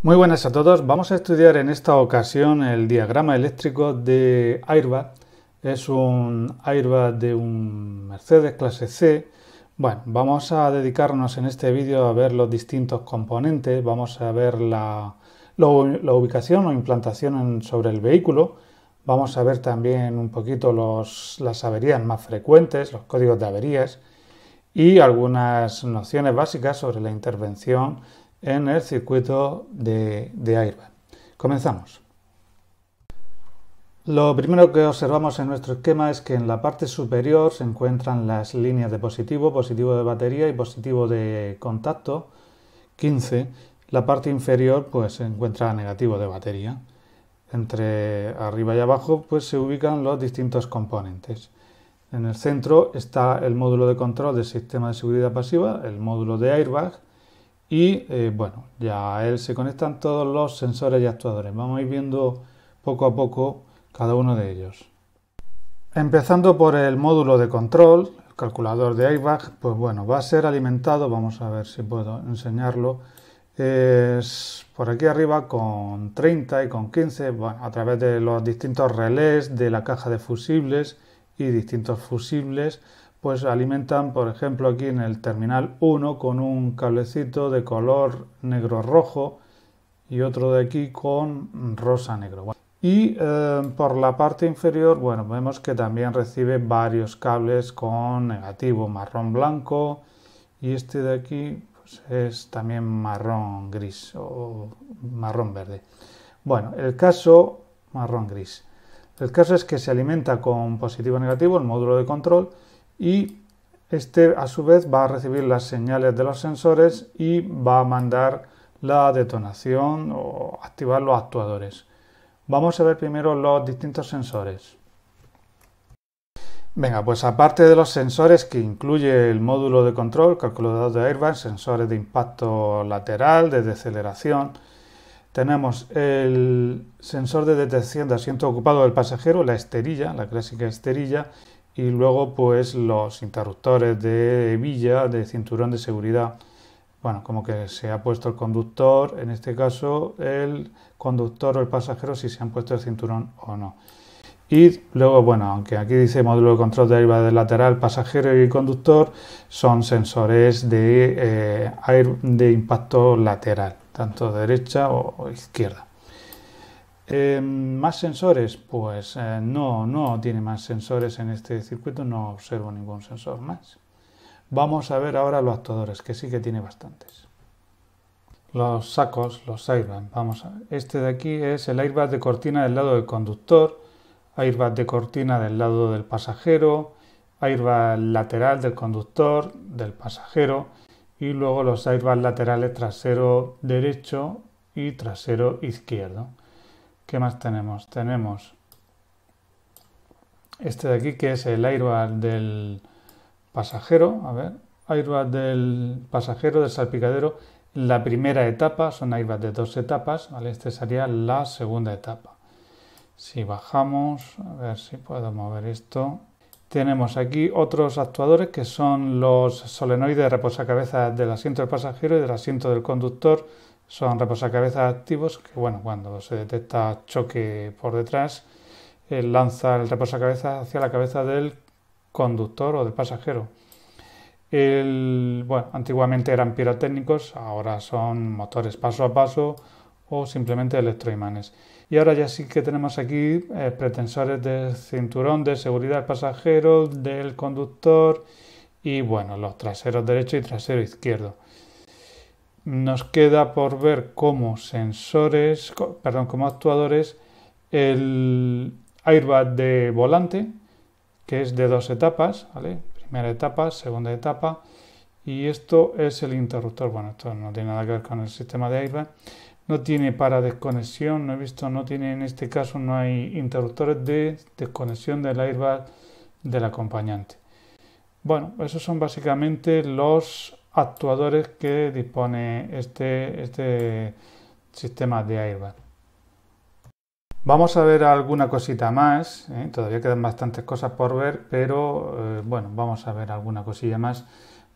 Muy buenas a todos. Vamos a estudiar en esta ocasión el diagrama eléctrico de airbag. Es un airbag de un Mercedes clase C. Bueno, vamos a dedicarnos en este vídeo a ver los distintos componentes. Vamos a ver la, ubicación o implantación sobre el vehículo. Vamos a ver también un poquito las averías más frecuentes, los códigos de averías y algunas nociones básicas sobre la intervención en el circuito de, airbag. Comenzamos. Lo primero que observamos en nuestro esquema es que en la parte superior se encuentran las líneas de positivo, positivo de batería y positivo de contacto, 15. La parte inferior pues se encuentra negativo de batería. Entre arriba y abajo pues se ubican los distintos componentes. En el centro está el módulo de control del sistema de seguridad pasiva, el módulo de airbag, y eh, bueno, ya él se conectan todos los sensores y actuadores. Vamos a ir viendo poco a poco cada uno de ellos. Empezando por el módulo de control, el calculador de airbag, pues bueno, va a ser alimentado, vamos a ver si puedo enseñarlo, es por aquí arriba con 30 y con 15, a través de los distintos relés de la caja de fusibles y distintos fusibles, pues alimentan, por ejemplo, aquí en el terminal 1 con un cablecito de color negro-rojo y otro de aquí con rosa-negro. Y eh, por la parte inferior, bueno, vemos que también recibe varios cables con negativo marrón-blanco y este de aquí pues, es también marrón-gris o marrón-verde. Bueno, el caso marrón-gris. El caso es que se alimenta con positivo-negativo el módulo de control y este a su vez va a recibir las señales de los sensores y va a mandar la detonación o activar los actuadores. Vamos a ver primero los distintos sensores. Venga, pues aparte de los sensores que incluye el módulo de control, calculador de airbags, sensores de impacto lateral, de deceleración, tenemos el sensor de detección de asiento ocupado del pasajero, la esterilla, la clásica esterilla, y luego pues los interruptores de hebilla, de cinturón de seguridad. Bueno, como que se ha puesto el conductor, en este caso el conductor o el pasajero si se han puesto el cinturón o no. Y luego, bueno, aunque aquí dice módulo de control de del lateral, pasajero y conductor, son sensores de, eh, de impacto lateral, tanto derecha o izquierda. Em, ¿Más sensores? Pues eh, no, no tiene más sensores en este circuito, no observo ningún sensor más. Vamos a ver ahora los actuadores, que sí que tiene bastantes. Los sacos, los airbags, vamos Este de aquí es el airbag de cortina del lado del conductor, airbag de cortina del lado del pasajero, airbag lateral del conductor, del pasajero, y luego los airbags laterales trasero derecho y trasero izquierdo. ¿Qué más tenemos? Tenemos este de aquí que es el airbag del pasajero. A ver, airbag del pasajero del salpicadero. La primera etapa son airbags de dos etapas. ¿vale? Este sería la segunda etapa. Si bajamos, a ver si puedo mover esto. Tenemos aquí otros actuadores que son los solenoides de reposacabezas del asiento del pasajero y del asiento del conductor son reposacabezas activos que, bueno, cuando se detecta choque por detrás, lanza el reposacabezas hacia la cabeza del conductor o del pasajero. antiguamente eran pirotécnicos, ahora son motores paso a paso o simplemente electroimanes. Y ahora ya sí que tenemos aquí eh, pretensores de cinturón de seguridad del pasajero, del conductor y bueno, los traseros derecho y trasero izquierdo. Nos queda por ver cómo sensores, perdón, como actuadores, el airbag de volante, que es de dos etapas, ¿vale? Primera etapa, segunda etapa, y esto es el interruptor. Bueno, esto no tiene nada que ver con el sistema de airbag. No tiene para desconexión, no he visto, no tiene en este caso, no hay interruptores de desconexión del airbag del acompañante. Bueno, esos son básicamente los actuadores que dispone este, este sistema de airbag. Vamos a ver alguna cosita más, ¿eh? todavía quedan bastantes cosas por ver, pero eh, bueno, vamos a ver alguna cosilla más.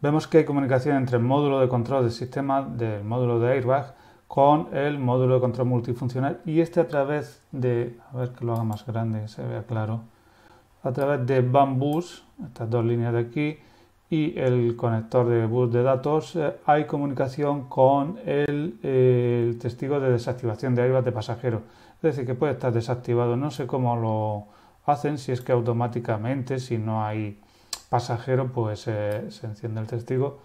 Vemos que hay comunicación entre el módulo de control del sistema del módulo de airbag con el módulo de control multifuncional y este a través de, a ver que lo haga más grande, se vea claro, a través de bambús, estas dos líneas de aquí, y el conector de bus de datos eh, hay comunicación con el, testigo de desactivación de airbag de pasajero. Es decir, que puede estar desactivado. No sé cómo lo hacen, si es que automáticamente, si no hay pasajero, pues eh, se enciende el testigo.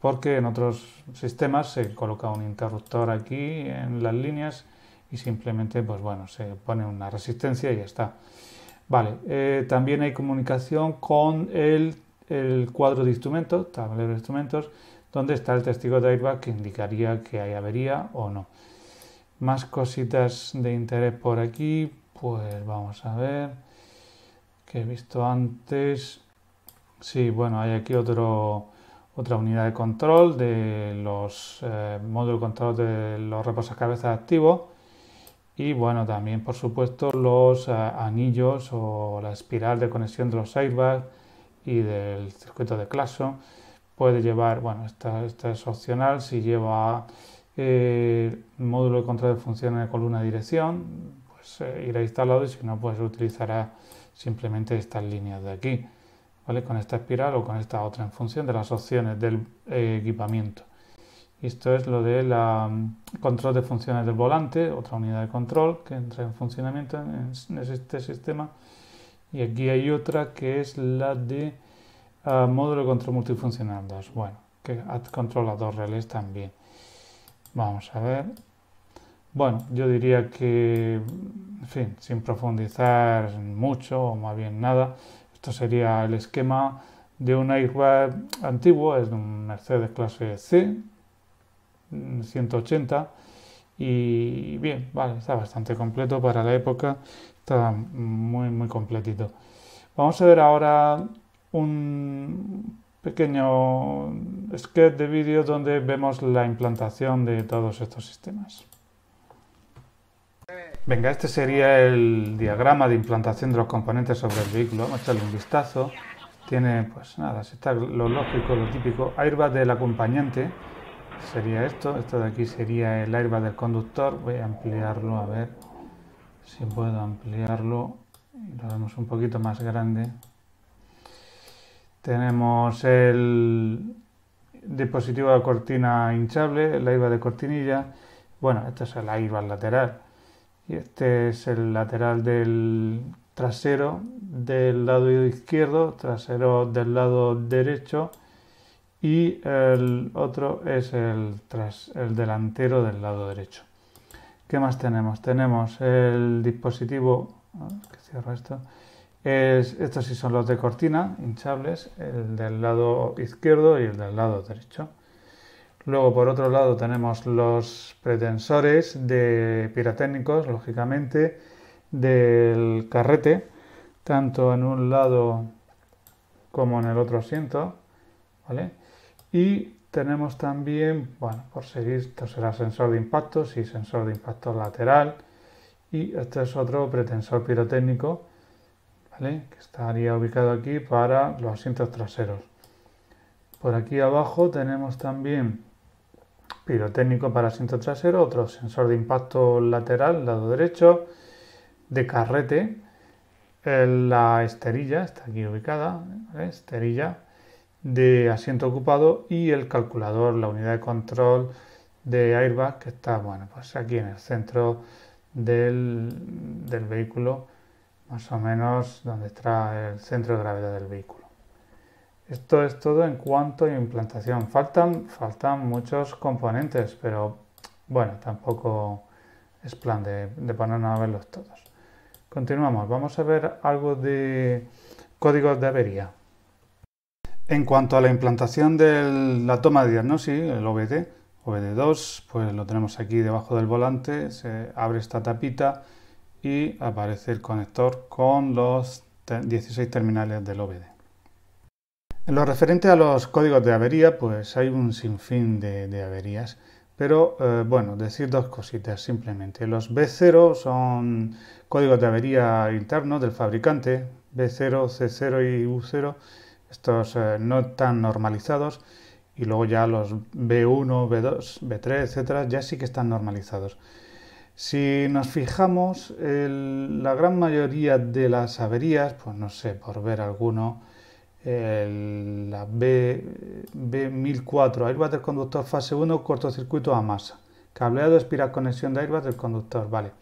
Porque en otros sistemas se coloca un interruptor aquí en las líneas y simplemente, pues bueno, se pone una resistencia y ya está. Vale, eh, también hay comunicación con el el cuadro de instrumentos, tablero de instrumentos, donde está el testigo de airbag que indicaría que hay avería o no. Más cositas de interés por aquí, pues vamos a ver, que he visto antes. Sí, bueno, hay aquí otro, otra unidad de control de los eh, módulos de control de los reposacabezas activos. Y bueno, también por supuesto los eh, anillos o la espiral de conexión de los airbags y del circuito de claso Puede llevar, bueno, esta, es opcional, si lleva eh, módulo de control de funciones de columna de dirección, pues eh, irá instalado y si no, pues utilizará simplemente estas líneas de aquí, ¿vale? Con esta espiral o con esta otra en función de las opciones del eh, equipamiento. Esto es lo del mm, control de funciones del volante, otra unidad de control que entra en funcionamiento en este sistema. Y aquí hay otra que es la de ah, módulo de control multifuncional 2. Bueno, que controla dos relés también. Vamos a ver. Bueno, yo diría que, en fin, sin profundizar mucho o más bien nada, esto sería el esquema de un airbag antiguo, es un Mercedes clase C, 180, y bien, vale, está bastante completo para la época Está muy, muy completito. Vamos a ver ahora un pequeño sketch de vídeo donde vemos la implantación de todos estos sistemas. Venga, este sería el diagrama de implantación de los componentes sobre el vehículo. Vamos a echarle un vistazo. Tiene, pues nada, si está lo lógico, lo típico. Airbag del acompañante sería esto. Esto de aquí sería el airbag del conductor. Voy a ampliarlo a ver si puedo ampliarlo y lo damos un poquito más grande tenemos el dispositivo de cortina hinchable, la IVA de cortinilla bueno, este es el IVA lateral y este es el lateral del trasero del lado izquierdo, trasero del lado derecho y el otro es el, tras, el delantero del lado derecho. ¿Qué más tenemos? Tenemos el dispositivo, que cierro esto, estos sí son los de cortina, hinchables, el del lado izquierdo y el del lado derecho. Luego, por otro lado, tenemos los pretensores de piratécnicos, lógicamente, del carrete, tanto en un lado como en el otro asiento, ¿vale? Y tenemos también, bueno, por seguir, esto será sensor de impacto, sí, sensor de impacto lateral. Y este es otro pretensor pirotécnico, ¿vale? Que estaría ubicado aquí para los asientos traseros. Por aquí abajo tenemos también pirotécnico para asiento trasero, otro sensor de impacto lateral, lado derecho, de carrete, eh, la esterilla, está aquí ubicada, ¿vale? esterilla de asiento ocupado y el calculador, la unidad de control de airbag que está bueno, pues aquí en el centro del, vehículo, más o menos donde está el centro de gravedad del vehículo. Esto es todo en cuanto a implantación. Faltan, faltan muchos componentes, pero bueno, tampoco es plan de, de ponernos a verlos todos. Continuamos, vamos a ver algo de códigos de avería. En cuanto a la implantación de la toma de diagnosis, el OBD, OBD2, pues lo tenemos aquí debajo del volante, se abre esta tapita y aparece el conector con los 16 terminales del OBD. En lo referente a los códigos de avería, pues hay un sinfín de, averías. Pero eh, bueno, decir dos cositas simplemente. Los B0 son códigos de avería internos del fabricante, B0, C0 y U0 estos eh, no están normalizados, y luego ya los B1, B2, B3, etcétera, ya sí que están normalizados. Si nos fijamos, la gran mayoría de las averías, pues no sé, por ver alguno, la B, B1004, airbag del conductor fase 1, cortocircuito a masa. Cableado espiral conexión de airbus del conductor, vale.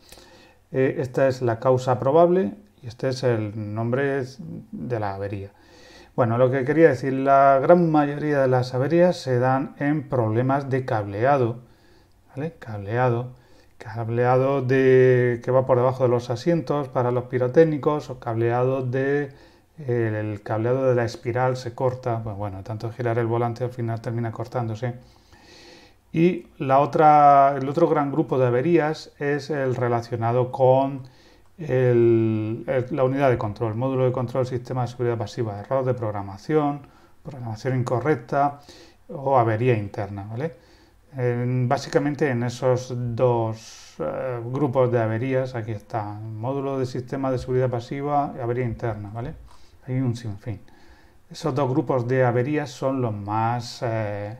Eh, esta es la causa probable y este es el nombre de la avería. Bueno, lo que quería decir, la gran mayoría de las averías se dan en problemas de cableado, Cableado, cableado de que va por debajo de los asientos para los pirotécnicos o cableado de eh, el cableado de la espiral se corta, pues bueno, tanto girar el volante al final termina cortándose. Y la otra, el otro gran grupo de averías es el relacionado con la unidad de control, módulo de control, sistema de seguridad pasiva, error de programación, programación incorrecta o avería interna, ¿vale? básicamente en esos dos eh, grupos de averías, aquí está, módulo de sistema de seguridad pasiva y avería interna, ¿vale? Hay un sinfín. Esos dos grupos de averías son los más eh,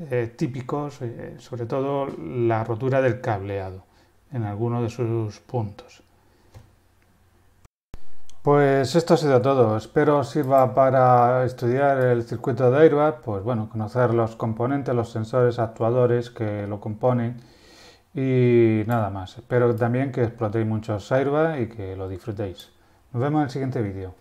eh, típicos, sobre todo la rotura del cableado en alguno de sus puntos. Pues esto ha sido todo. Espero sirva para estudiar el circuito de airbag, pues bueno, conocer los componentes, los sensores, actuadores que lo componen y nada más. Espero también que explotéis muchos Airbag y que lo disfrutéis. Nos vemos en el siguiente vídeo.